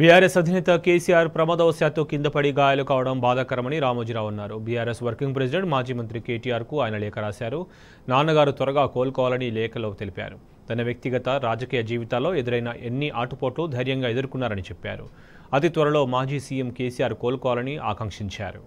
BRS అధినేత కేసీఆర్ ప్రమాదవశాత్తు కింద పడి గాయాలు కావడం బాధాకరమని రామోజీరావు అన్నారు బీఆర్ఎస్ వర్కింగ్ ప్రెసిడెంట్ మాజీ మంత్రి కేటీఆర్కు ఆయన లేఖ రాశారు నాన్నగారు త్వరగా కోలుకోవాలని లేఖలో తెలిపారు తన వ్యక్తిగత రాజకీయ జీవితాల్లో ఎదురైన ఎన్ని ఆటుపోట్లు ధైర్యంగా ఎదుర్కొన్నారని చెప్పారు అతి త్వరలో మాజీ సీఎం కేసీఆర్ కోలుకోవాలని ఆకాంక్షించారు